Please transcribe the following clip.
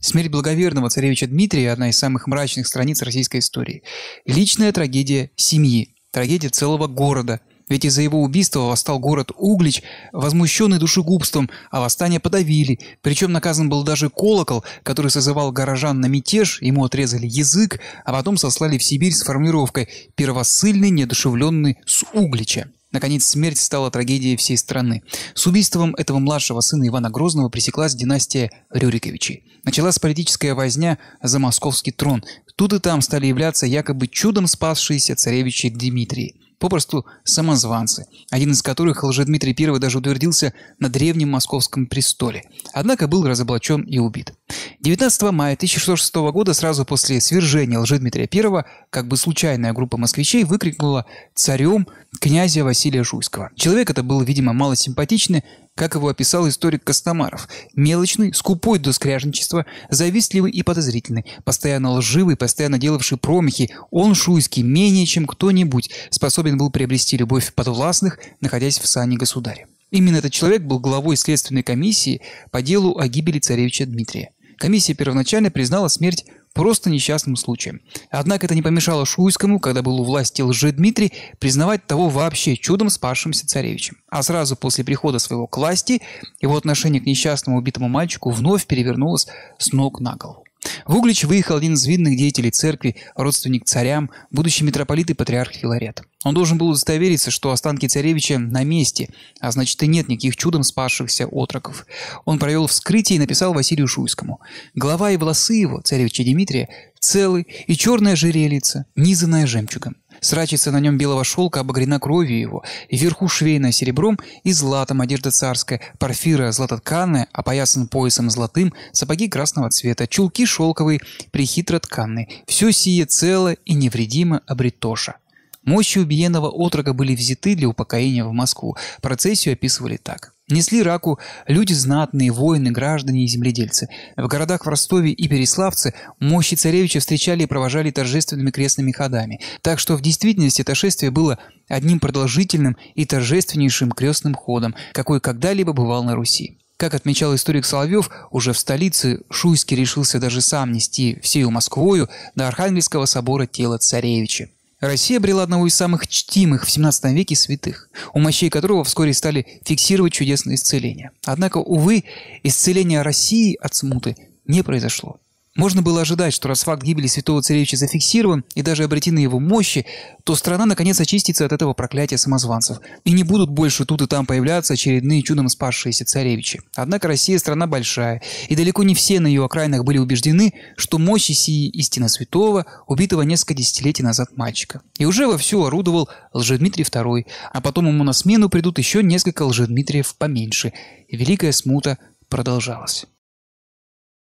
Смерть благоверного царевича Дмитрия – одна из самых мрачных страниц российской истории. Личная трагедия семьи, трагедия целого города. Ведь из-за его убийства восстал город Углич, возмущенный душегубством, а восстание подавили. Причем наказан был даже колокол, который созывал горожан на мятеж, ему отрезали язык, а потом сослали в Сибирь с формулировкой «первосыльный недушевленный с Углича». Наконец, смерть стала трагедией всей страны. С убийством этого младшего сына Ивана Грозного пресеклась династия Рюриковичей. Началась политическая возня за московский трон. Тут и там стали являться якобы чудом спасшиеся царевичи Дмитрий попросту самозванцы, один из которых Лжедмитрий I даже утвердился на древнем московском престоле, однако был разоблачен и убит. 19 мая 1606 года, сразу после свержения Лжедмитрия I, как бы случайная группа москвичей выкрикнула царем князя Василия Шуйского. Человек это был, видимо, малосимпатичный, как его описал историк Костомаров. Мелочный, скупой до скряжничества, завистливый и подозрительный, постоянно лживый, постоянно делавший промахи, он Шуйский менее чем кто-нибудь способен способен был приобрести любовь подвластных, находясь в сане государя. Именно этот человек был главой следственной комиссии по делу о гибели царевича Дмитрия. Комиссия первоначально признала смерть просто несчастным случаем. Однако это не помешало Шуйскому, когда был у власти лжи Дмитрий, признавать того вообще чудом спасшимся царевичем. А сразу после прихода своего к власти его отношение к несчастному убитому мальчику вновь перевернулось с ног на голову. В выехал один из видных деятелей церкви, родственник царям, будущий митрополит и патриарх Филарет. Он должен был удостовериться, что останки царевича на месте, а значит и нет никаких чудом спасшихся отроков. Он провел вскрытие и написал Василию Шуйскому. Голова и волосы его, царевича Дмитрия, целы, и черная жерелица, низанное жемчугом. Срачица на нем белого шелка обогрена кровью его, и вверху швейная серебром и златом одежда царская, парфира златотканная, опоясан поясом золотым, сапоги красного цвета, чулки шелковые, прихитро тканные. Все сие цело и невредимо обретоша. Мощи убиенного отрока были взяты для упокоения в Москву. Процессию описывали так. Несли раку люди знатные, воины, граждане и земледельцы. В городах в Ростове и Переславце мощи царевича встречали и провожали торжественными крестными ходами. Так что в действительности это шествие было одним продолжительным и торжественнейшим крестным ходом, какой когда-либо бывал на Руси. Как отмечал историк Соловьев, уже в столице Шуйский решился даже сам нести всею Москвою до Архангельского собора тело царевича. Россия обрела одного из самых чтимых в 17 веке святых, у мощей которого вскоре стали фиксировать чудесные исцеления. Однако, увы, исцеление России от смуты не произошло. Можно было ожидать, что раз факт гибели святого царевича зафиксирован и даже обретены его мощи, то страна наконец очистится от этого проклятия самозванцев, и не будут больше тут и там появляться очередные чудом спасшиеся царевичи. Однако Россия страна большая, и далеко не все на ее окраинах были убеждены, что мощи сии истина святого, убитого несколько десятилетий назад мальчика. И уже вовсю орудовал Лжедмитрий II, а потом ему на смену придут еще несколько Лжедмитриев поменьше, и Великая Смута продолжалась.